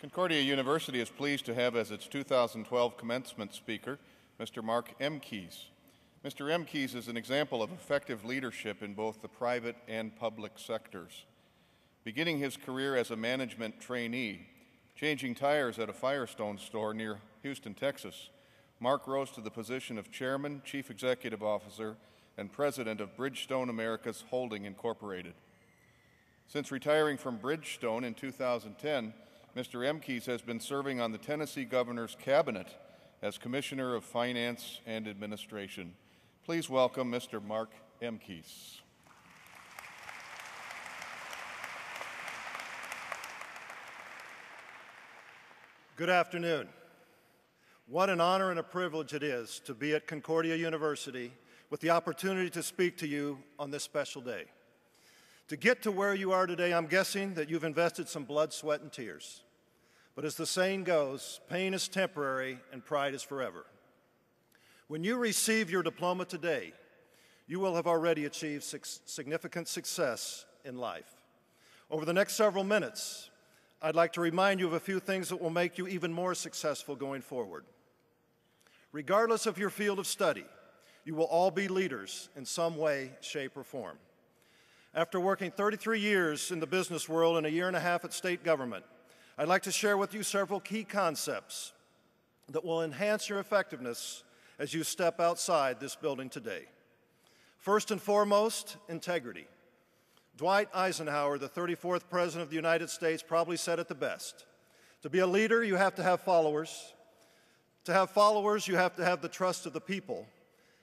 Concordia University is pleased to have as its 2012 commencement speaker Mr. Mark M. Keys. Mr. M. Keys is an example of effective leadership in both the private and public sectors. Beginning his career as a management trainee, changing tires at a Firestone store near Houston, Texas, Mark rose to the position of chairman, chief executive officer, and president of Bridgestone Americas Holding Incorporated. Since retiring from Bridgestone in 2010, Mr. Emkes has been serving on the Tennessee Governor's Cabinet as Commissioner of Finance and Administration. Please welcome Mr. Mark Emkes. Good afternoon. What an honor and a privilege it is to be at Concordia University with the opportunity to speak to you on this special day. To get to where you are today, I'm guessing that you've invested some blood, sweat, and tears. But as the saying goes, pain is temporary and pride is forever. When you receive your diploma today, you will have already achieved significant success in life. Over the next several minutes, I'd like to remind you of a few things that will make you even more successful going forward. Regardless of your field of study, you will all be leaders in some way, shape, or form. After working 33 years in the business world and a year and a half at state government, I'd like to share with you several key concepts that will enhance your effectiveness as you step outside this building today. First and foremost, integrity. Dwight Eisenhower, the 34th President of the United States, probably said it the best. To be a leader, you have to have followers. To have followers, you have to have the trust of the people.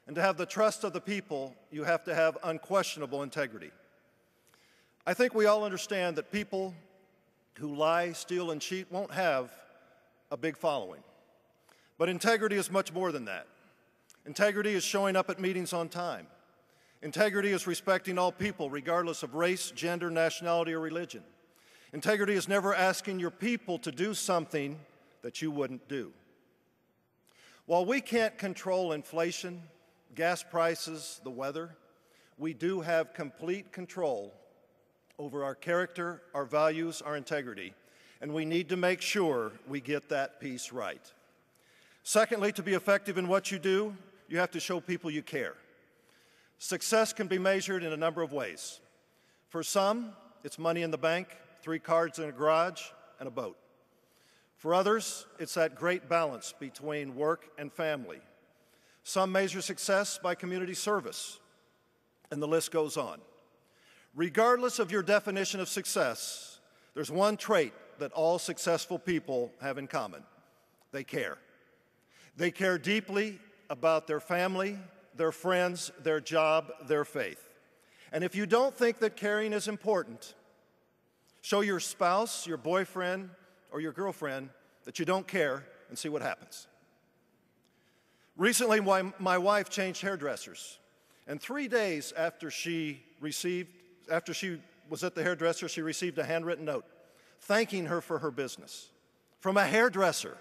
And to have the trust of the people, you have to have unquestionable integrity. I think we all understand that people who lie, steal, and cheat won't have a big following. But integrity is much more than that. Integrity is showing up at meetings on time. Integrity is respecting all people, regardless of race, gender, nationality, or religion. Integrity is never asking your people to do something that you wouldn't do. While we can't control inflation, gas prices, the weather, we do have complete control over our character, our values, our integrity, and we need to make sure we get that piece right. Secondly, to be effective in what you do, you have to show people you care. Success can be measured in a number of ways. For some, it's money in the bank, three cards in a garage, and a boat. For others, it's that great balance between work and family. Some measure success by community service, and the list goes on. Regardless of your definition of success, there's one trait that all successful people have in common they care. They care deeply about their family, their friends, their job, their faith. And if you don't think that caring is important, show your spouse, your boyfriend, or your girlfriend that you don't care and see what happens. Recently, my wife changed hairdressers, and three days after she received after she was at the hairdresser, she received a handwritten note thanking her for her business from a hairdresser.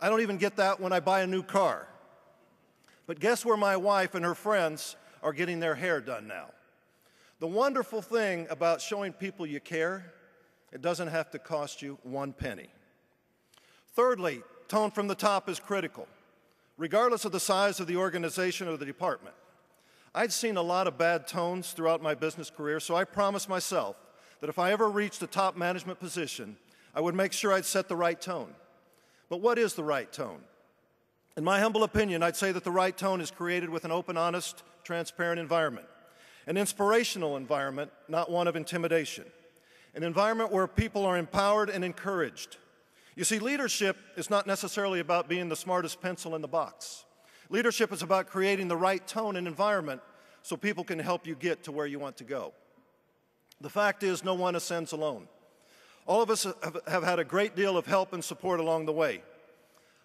I don't even get that when I buy a new car. But guess where my wife and her friends are getting their hair done now? The wonderful thing about showing people you care, it doesn't have to cost you one penny. Thirdly, tone from the top is critical, regardless of the size of the organization or the department. I'd seen a lot of bad tones throughout my business career, so I promised myself that if I ever reached a top management position, I would make sure I'd set the right tone. But what is the right tone? In my humble opinion, I'd say that the right tone is created with an open, honest, transparent environment, an inspirational environment, not one of intimidation, an environment where people are empowered and encouraged. You see, leadership is not necessarily about being the smartest pencil in the box. Leadership is about creating the right tone and environment so people can help you get to where you want to go. The fact is, no one ascends alone. All of us have had a great deal of help and support along the way.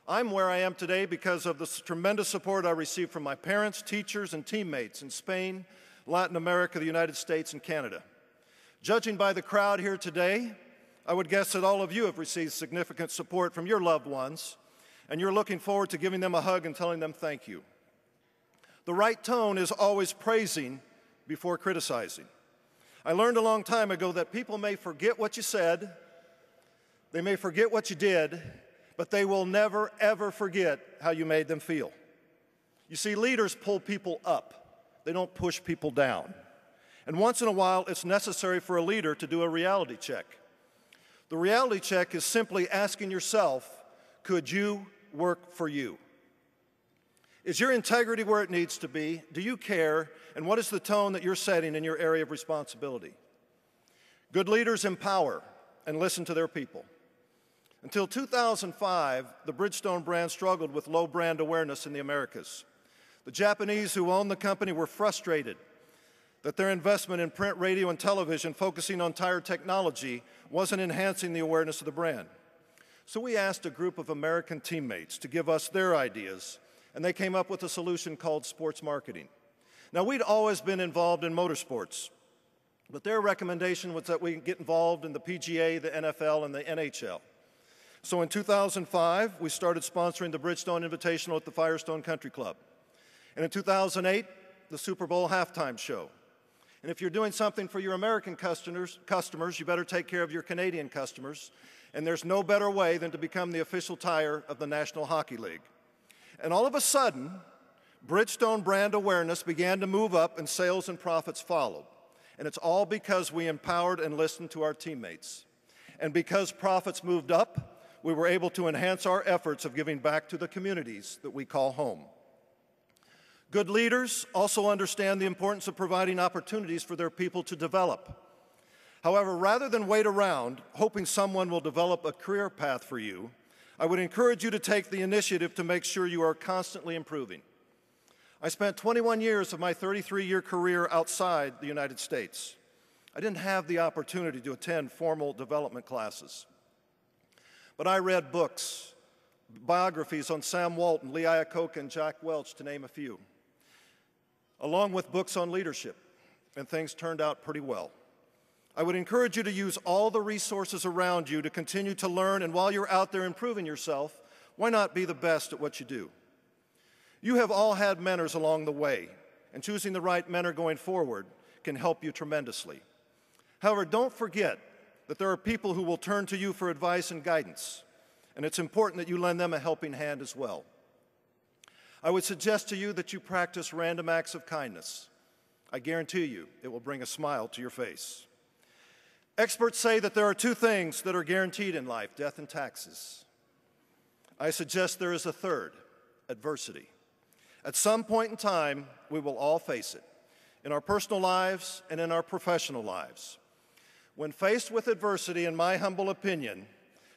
I'm where I am today because of the tremendous support I received from my parents, teachers, and teammates in Spain, Latin America, the United States, and Canada. Judging by the crowd here today, I would guess that all of you have received significant support from your loved ones, and you're looking forward to giving them a hug and telling them thank you. The right tone is always praising before criticizing. I learned a long time ago that people may forget what you said, they may forget what you did, but they will never, ever forget how you made them feel. You see, leaders pull people up, they don't push people down. And once in a while, it's necessary for a leader to do a reality check. The reality check is simply asking yourself, could you work for you? Is your integrity where it needs to be? Do you care? And what is the tone that you're setting in your area of responsibility? Good leaders empower and listen to their people. Until 2005, the Bridgestone brand struggled with low brand awareness in the Americas. The Japanese who owned the company were frustrated that their investment in print, radio, and television focusing on tire technology wasn't enhancing the awareness of the brand. So we asked a group of American teammates to give us their ideas and they came up with a solution called sports marketing. Now, we'd always been involved in motorsports, but their recommendation was that we get involved in the PGA, the NFL, and the NHL. So in 2005, we started sponsoring the Bridgestone Invitational at the Firestone Country Club. And in 2008, the Super Bowl halftime show. And if you're doing something for your American customers, customers, you better take care of your Canadian customers. And there's no better way than to become the official tire of the National Hockey League. And all of a sudden, Bridgestone brand awareness began to move up and sales and profits followed. And it's all because we empowered and listened to our teammates. And because profits moved up, we were able to enhance our efforts of giving back to the communities that we call home. Good leaders also understand the importance of providing opportunities for their people to develop. However, rather than wait around hoping someone will develop a career path for you, I would encourage you to take the initiative to make sure you are constantly improving. I spent 21 years of my 33 year career outside the United States. I didn't have the opportunity to attend formal development classes. But I read books, biographies on Sam Walton, Lee Iacocca, and Jack Welch, to name a few, along with books on leadership, and things turned out pretty well. I would encourage you to use all the resources around you to continue to learn, and while you're out there improving yourself, why not be the best at what you do? You have all had mentors along the way, and choosing the right mentor going forward can help you tremendously. However, don't forget that there are people who will turn to you for advice and guidance, and it's important that you lend them a helping hand as well. I would suggest to you that you practice random acts of kindness. I guarantee you it will bring a smile to your face. Experts say that there are two things that are guaranteed in life death and taxes. I suggest there is a third adversity. At some point in time, we will all face it in our personal lives and in our professional lives. When faced with adversity, in my humble opinion,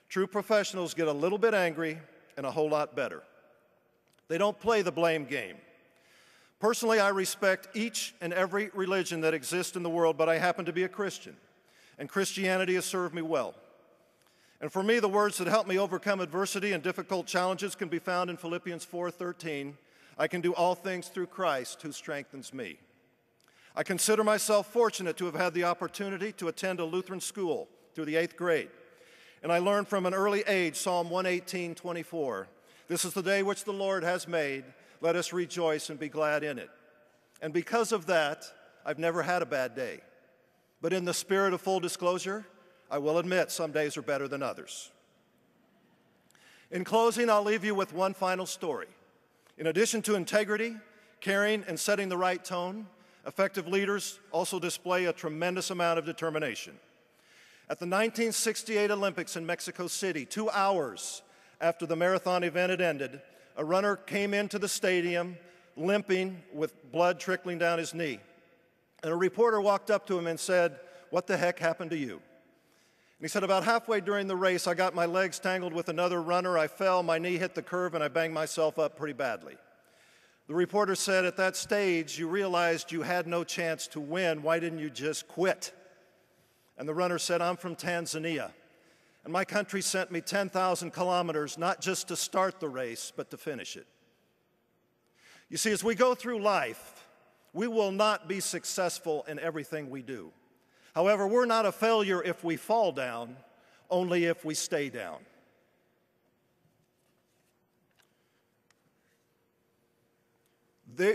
true professionals get a little bit angry and a whole lot better. They don't play the blame game. Personally, I respect each and every religion that exists in the world, but I happen to be a Christian and Christianity has served me well. And for me, the words that help me overcome adversity and difficult challenges can be found in Philippians 4:13. I can do all things through Christ who strengthens me. I consider myself fortunate to have had the opportunity to attend a Lutheran school through the 8th grade. And I learned from an early age Psalm 118:24. This is the day which the Lord has made. Let us rejoice and be glad in it. And because of that, I've never had a bad day. But in the spirit of full disclosure, I will admit some days are better than others. In closing, I'll leave you with one final story. In addition to integrity, caring, and setting the right tone, effective leaders also display a tremendous amount of determination. At the 1968 Olympics in Mexico City, two hours after the marathon event had ended, a runner came into the stadium limping with blood trickling down his knee. And a reporter walked up to him and said, What the heck happened to you? And he said, About halfway during the race, I got my legs tangled with another runner. I fell, my knee hit the curve, and I banged myself up pretty badly. The reporter said, At that stage, you realized you had no chance to win. Why didn't you just quit? And the runner said, I'm from Tanzania. And my country sent me 10,000 kilometers, not just to start the race, but to finish it. You see, as we go through life, we will not be successful in everything we do. However, we're not a failure if we fall down, only if we stay down.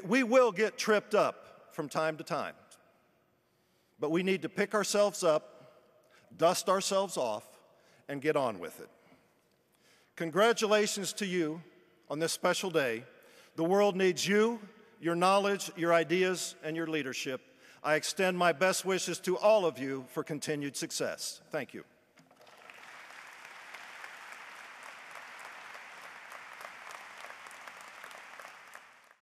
we will get tripped up from time to time, but we need to pick ourselves up, dust ourselves off, and get on with it. Congratulations to you on this special day. The world needs you your knowledge, your ideas, and your leadership. I extend my best wishes to all of you for continued success. Thank you.